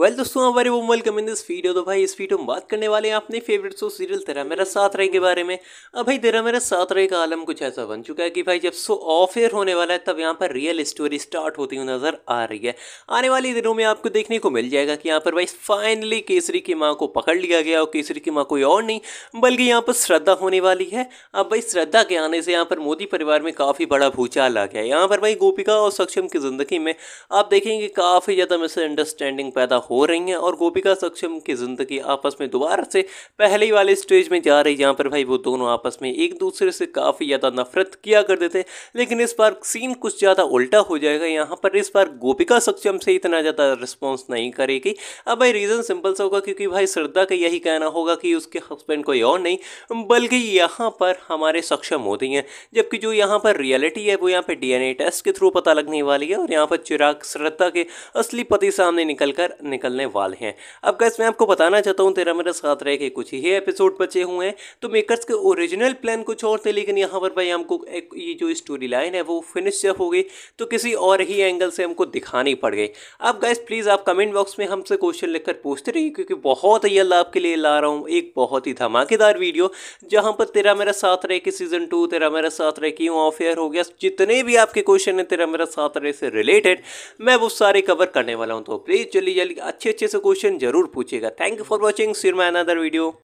well दोस्तों हमारे वो वेलकम इन दिस वीडियो तो भाई इस वीडियो में बात करने वाले हैं अपने फेवरेट सो सीरियल तेरा मेरा साथ रहे के बारे में अब भाई तेरा मेरा साथ रहे का आलम कुछ ऐसा बन चुका है कि भाई जब सो ऑफ एयर होने वाला है तब यहाँ पर रियल स्टोरी स्टार्ट होती हुई नजर आ रही है आने वाले दिनों में आपको देखने को मिल जाएगा कि यहाँ पर भाई फाइनली केसरी की माँ को पकड़ लिया गया और केसरी की माँ कोई और नहीं बल्कि यहाँ पर श्रद्धा होने वाली है अब भाई श्रद्धा के आने से यहाँ पर मोदी परिवार में काफ़ी बड़ा भूचाल आ गया है यहाँ पर भाई गोपिका और सक्षम की ज़िंदगी में आप देखेंगे काफ़ी ज़्यादा मिसअंडरस्टैंडिंग पैदा हो रही हैं और गोपिका सक्षम की ज़िंदगी आपस में दोबारा से पहले वाले स्टेज में जा रही है जहाँ पर भाई वो दोनों आपस में एक दूसरे से काफ़ी ज़्यादा नफरत किया करते थे लेकिन इस बार सीन कुछ ज़्यादा उल्टा हो जाएगा यहाँ पर इस बार गोपिका सक्षम से इतना ज़्यादा रिस्पॉन्स नहीं करेगी अब भाई रीज़न सिंपल सा होगा क्योंकि भाई श्रद्धा का यही कहना होगा कि उसके हस्बैंड कोई और नहीं बल्कि यहाँ पर हमारे सक्षम होती हैं जबकि जो यहाँ पर रियलिटी है वो यहाँ पर डी टेस्ट के थ्रू पता लगने वाली है और यहाँ पर चिराग श्रद्धा के असली पति सामने निकल कर निकलने वाले हैं अब गैस मैं आपको बताना चाहता हूँ तेरा मेरा साथ रहे के कुछ ही एपिसोड बचे हुए हैं तो मेकर्स के ओरिजिनल प्लान कुछ और थे लेकिन यहाँ पर भाई हमको एक ये जो स्टोरी लाइन है वो फिनिश जब हो गई तो किसी और ही एंगल से हमको दिखानी पड़ गई अब गैस प्लीज़ आप कमेंट बॉक्स में हमसे क्वेश्चन लिखकर पूछते रहिए क्योंकि बहुत ही अल्लाह आपके लिए ला रहा हूँ एक बहुत ही धमाकेदार वीडियो जहाँ पर तेरा मेरा साथ रहे कि सीज़न टू तेरा मेरा साथ रहे क्यों यूँ ऑफेयर हो गया जितने भी आपके क्वेश्चन हैं तेरा मेरा साथ रहे से रिलेटेड मैं वो सारे कवर करने वाला हूँ तो प्लीज़ जल्दी जल्दी अच्छे अच्छे से क्वेश्चन जरूर पूछिएगा थैंक यू फॉर वॉचिंग सिर माई अनदर वीडियो